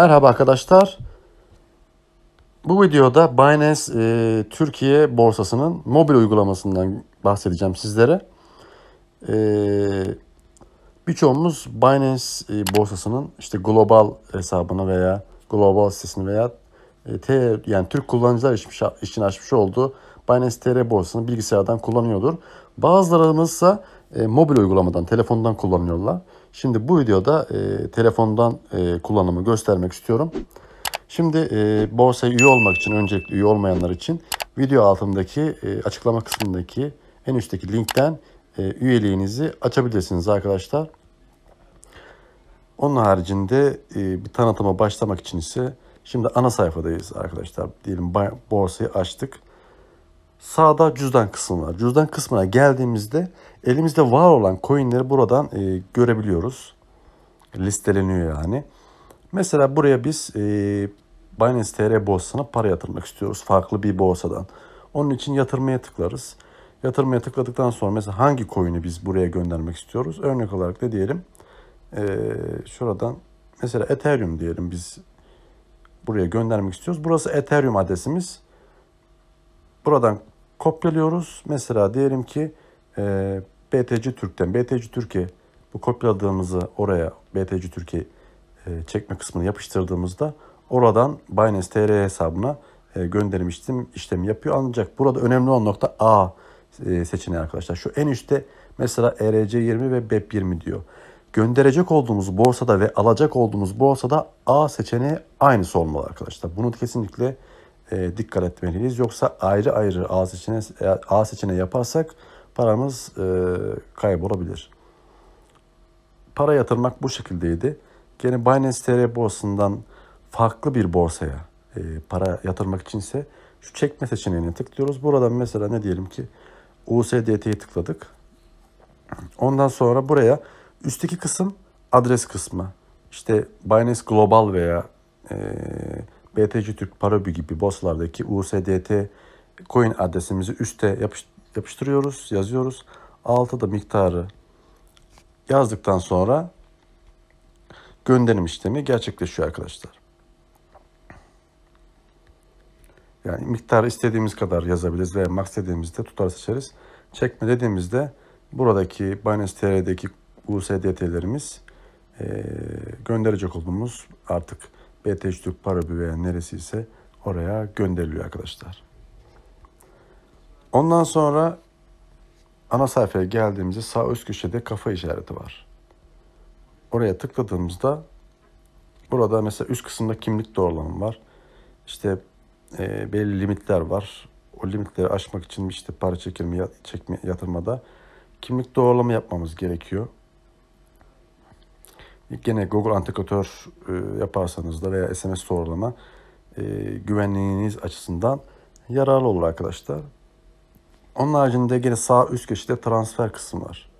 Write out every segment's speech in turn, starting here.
Merhaba arkadaşlar. Bu videoda Binance e, Türkiye borsasının mobil uygulamasından bahsedeceğim sizlere. E, Birçoğumuz Binance e, borsasının işte global hesabını veya global sitesini veya e, T, yani Türk kullanıcılar için, için açmış olduğu Binance TR borsasını bilgisayardan kullanıyordur. Bazılarımızsa e, mobil uygulamadan, telefondan kullanıyorlar. Şimdi bu videoda e, telefondan e, kullanımı göstermek istiyorum. Şimdi e, borsaya üye olmak için öncelikle üye olmayanlar için video altındaki e, açıklama kısmındaki en üstteki linkten e, üyeliğinizi açabilirsiniz arkadaşlar. Onun haricinde e, bir tanıtıma başlamak için ise şimdi ana sayfadayız arkadaşlar. Diyelim borsayı açtık. Sağda cüzdan kısmı var. Cüzdan kısmına geldiğimizde elimizde var olan coinleri buradan e, görebiliyoruz. Listeleniyor yani. Mesela buraya biz e, Binance TR borsasına para yatırmak istiyoruz. Farklı bir borsadan. Onun için yatırmaya tıklarız. Yatırmaya tıkladıktan sonra mesela hangi coin'i biz buraya göndermek istiyoruz? Örnek olarak da diyelim e, şuradan mesela Ethereum diyelim biz buraya göndermek istiyoruz. Burası Ethereum adresimiz. Buradan kopyalıyoruz. Mesela diyelim ki e, BTC Türk'ten BTC Türkiye bu kopyaladığımızı oraya BTC Türkiye e, çekme kısmını yapıştırdığımızda oradan Binance TR hesabına e, gönderim işlemi yapıyor. Ancak burada önemli olan nokta A e, seçeneği arkadaşlar. Şu en üstte mesela ERC20 ve BEP20 diyor. Gönderecek olduğumuz borsada ve alacak olduğumuz borsada A seçeneği aynısı olmalı arkadaşlar. Bunu kesinlikle e, dikkat etmeliyiz. Yoksa ayrı ayrı A seçeneği, A seçeneği yaparsak paramız e, kaybolabilir. Para yatırmak bu şekildeydi. Gene Binance TR borsasından farklı bir borsaya e, para yatırmak içinse şu çekme seçeneğine tıklıyoruz. Buradan mesela ne diyelim ki USDT'ye tıkladık. Ondan sonra buraya üstteki kısım adres kısmı. İşte Binance Global veya e, BTC Türk Parabü gibi borslardaki USDT coin adresimizi üste yapıştırıyoruz, yazıyoruz. Altta da miktarı yazdıktan sonra gönderim işlemi gerçekleşiyor arkadaşlar. Yani miktarı istediğimiz kadar yazabiliriz ve max dediğimizde tutar seçeriz. Çekme dediğimizde buradaki Binance TR'deki USDT'lerimiz e, gönderecek olduğumuz artık BTH Türk para büveyen neresi ise oraya gönderiliyor arkadaşlar. Ondan sonra ana sayfaya geldiğimizde sağ üst köşede kafa işareti var. Oraya tıkladığımızda burada mesela üst kısımda kimlik doğrulamı var. İşte e, belli limitler var. O limitleri aşmak için işte para çekirme, çekme, yatırmada kimlik doğrulama yapmamız gerekiyor. Gene Google Antikatör e, yaparsanız da veya SMS doğrulama e, güvenliğiniz açısından yararlı olur arkadaşlar. Onun haricinde gene sağ üst köşede transfer kısmı var.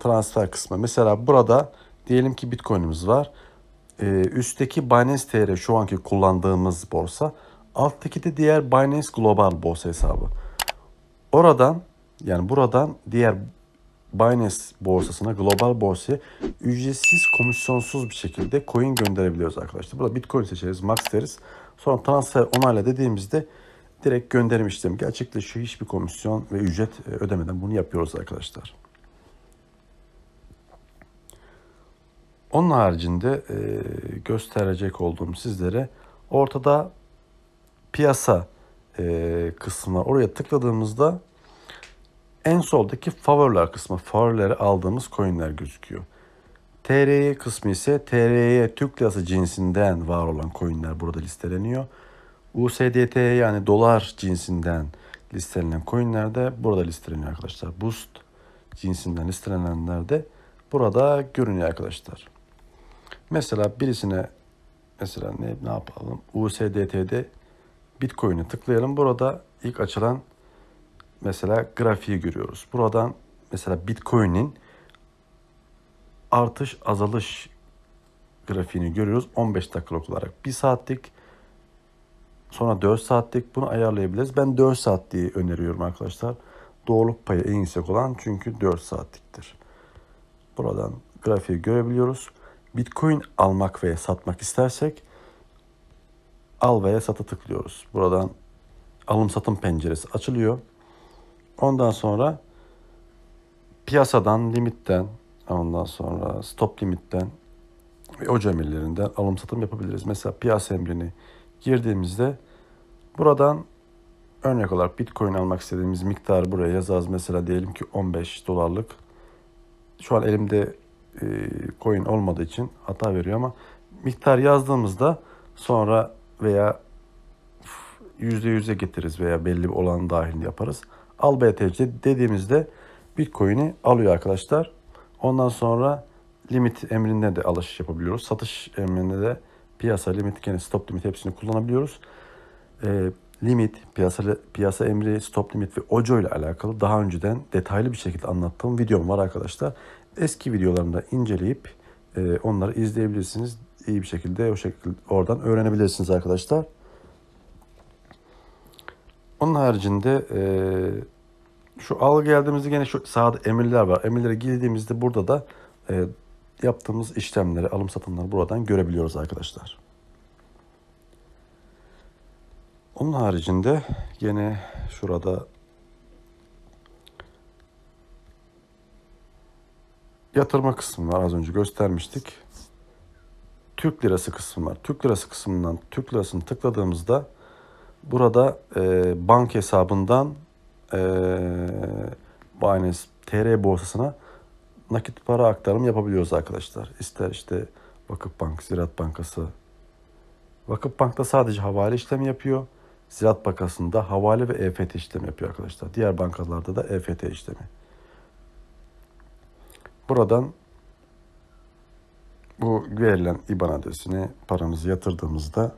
Transfer kısmı. Mesela burada diyelim ki Bitcoin'imiz var. Ee, üstteki Binance TR şu anki kullandığımız borsa. Alttaki de diğer Binance Global borsa hesabı. Oradan yani buradan diğer Binance borsasına, global borsaya ücretsiz, komisyonsuz bir şekilde coin gönderebiliyoruz arkadaşlar. Burada Bitcoin seçeriz, Max deriz. Sonra transfer onayla dediğimizde direkt gönderim işlemi gerçekleşiyor. Hiçbir komisyon ve ücret e, ödemeden bunu yapıyoruz arkadaşlar. Onun haricinde e, gösterecek olduğum sizlere ortada piyasa e, kısmı var. Oraya tıkladığımızda en soldaki favoriler kısmı favorileri aldığımız coinler gözüküyor. TRY kısmı ise TRY Türk lirası cinsinden var olan coinler burada listeleniyor. USDT yani dolar cinsinden listelenen coinler de burada listeleniyor arkadaşlar. Boost cinsinden listelenenler de burada görünüyor arkadaşlar. Mesela birisine mesela ne, ne yapalım? USDT'de Bitcoin'i tıklayalım. Burada ilk açılan mesela grafiği görüyoruz. Buradan mesela Bitcoin'in artış azalış grafiğini görüyoruz 15 dakikalık olarak. 1 saatlik sonra 4 saatlik bunu ayarlayabiliriz. Ben 4 saat diye öneriyorum arkadaşlar. Doğruluk payı en yüksek olan çünkü 4 saatliktir. Buradan grafiği görebiliyoruz. Bitcoin almak veya satmak istersek al veya sata tıklıyoruz. Buradan alım satım penceresi açılıyor. Ondan sonra piyasadan, limitten, ondan sonra stop limitten ve o cemillerinden alım satım yapabiliriz. Mesela piyasa emrini girdiğimizde buradan örnek olarak Bitcoin almak istediğimiz miktar buraya yazarız. Mesela diyelim ki 15 dolarlık. Şu an elimde e, coin olmadığı için hata veriyor ama miktar yazdığımızda sonra veya %100'e getiririz veya belli bir olan dahil yaparız al BTC dediğimizde Bitcoin'i alıyor arkadaşlar. Ondan sonra limit emrinde de alış yapabiliyoruz. Satış emrinde de piyasa limit yani stop limit hepsini kullanabiliyoruz. E, limit, piyasa, piyasa emri, stop limit ve ojo ile alakalı daha önceden detaylı bir şekilde anlattığım videom var arkadaşlar. Eski videolarımda inceleyip e, onları izleyebilirsiniz. İyi bir şekilde o şekilde oradan öğrenebilirsiniz arkadaşlar. Onun haricinde e, şu al geldiğimizde gene şu sağda emirler var. Emirlere girdiğimizde burada da e, yaptığımız işlemleri, alım satımları buradan görebiliyoruz arkadaşlar. Onun haricinde gene şurada yatırma kısmı var az önce göstermiştik. Türk lirası kısmı var. Türk lirası kısmından Türk lirasını tıkladığımızda Burada e, bank hesabından e, Binance TR borsasına nakit para aktarım yapabiliyoruz arkadaşlar. İster işte Vakıf Bank, Ziraat Bankası. Vakıf Bank'ta sadece havale işlemi yapıyor. Ziraat Bankası'nda havale ve EFT işlemi yapıyor arkadaşlar. Diğer bankalarda da EFT işlemi. Buradan bu verilen IBAN adresine paramızı yatırdığımızda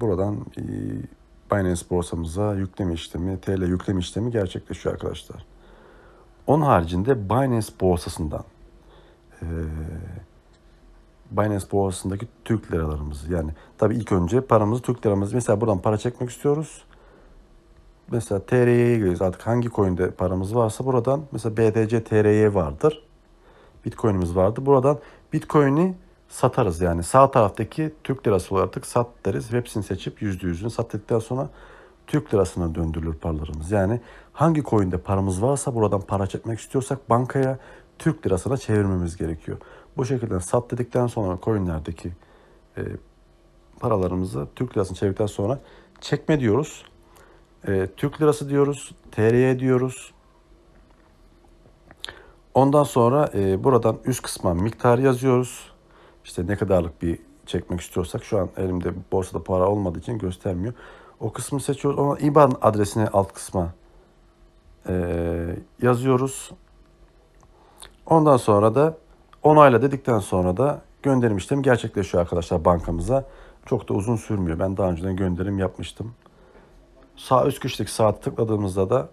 Buradan e, Binance borsamıza yükleme işlemi, TL yükleme işlemi gerçekleşiyor arkadaşlar. Onun haricinde Binance borsasından e, Binance borsasındaki Türk liralarımızı yani tabii ilk önce paramızı Türk liramızı mesela buradan para çekmek istiyoruz. Mesela TRY'ye giriyoruz artık hangi coin'de paramız varsa buradan mesela BTC TRY vardır. Bitcoin'imiz vardı. Buradan Bitcoin'i satarız yani. Sağ taraftaki Türk lirası olarak artık sat deriz. Websin seçip yüzde yüzünü sat dedikten sonra Türk lirasına döndürülür paralarımız. Yani hangi coin'de paramız varsa buradan para çekmek istiyorsak bankaya Türk lirasına çevirmemiz gerekiyor. Bu şekilde sat dedikten sonra coin'lerdeki e, paralarımızı Türk lirasına çevirdikten sonra çekme diyoruz. E, Türk lirası diyoruz, TL'ye diyoruz. Ondan sonra e, buradan üst kısma miktar yazıyoruz işte ne kadarlık bir çekmek istiyorsak şu an elimde borsada para olmadığı için göstermiyor. O kısmı seçiyoruz. Ona IBAN adresini alt kısma e, yazıyoruz. Ondan sonra da onayla dedikten sonra da gönderim işlemi gerçekleşiyor arkadaşlar bankamıza. Çok da uzun sürmüyor. Ben daha önceden gönderim yapmıştım. Sağ üst köşedeki saat tıkladığımızda da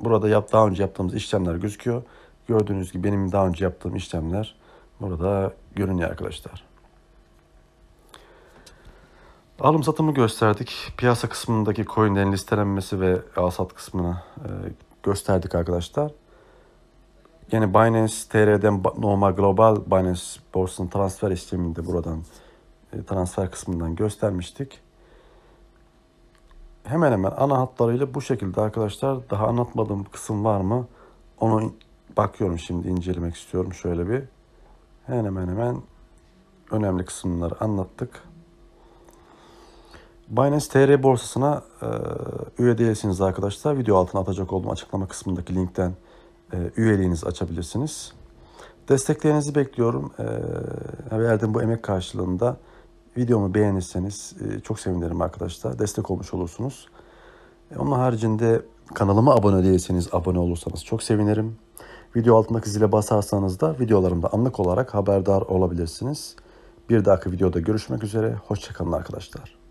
burada yap, daha önce yaptığımız işlemler gözüküyor. Gördüğünüz gibi benim daha önce yaptığım işlemler Orada görünüyor arkadaşlar. Alım satımı gösterdik. Piyasa kısmındaki coinlerin listelenmesi ve al sat kısmını e, gösterdik arkadaşlar. Yani Binance TR'den normal global Binance borsasının transfer işleminde buradan e, transfer kısmından göstermiştik. Hemen hemen ana hatlarıyla bu şekilde arkadaşlar. Daha anlatmadığım kısım var mı? Onu bakıyorum şimdi incelemek istiyorum şöyle bir. Yani hemen hemen önemli kısımları anlattık. Binance TR borsasına e, üye değilsiniz arkadaşlar. Video altına atacak olduğum açıklama kısmındaki linkten e, üyeliğinizi açabilirsiniz. Desteklerinizi bekliyorum. E, verdiğim bu emek karşılığında videomu beğenirseniz e, çok sevinirim arkadaşlar. Destek olmuş olursunuz. E, onun haricinde kanalıma abone değilseniz abone olursanız çok sevinirim. Video altındaki zile basarsanız da videolarımda anlık olarak haberdar olabilirsiniz. Bir dahaki videoda görüşmek üzere. Hoşçakalın arkadaşlar.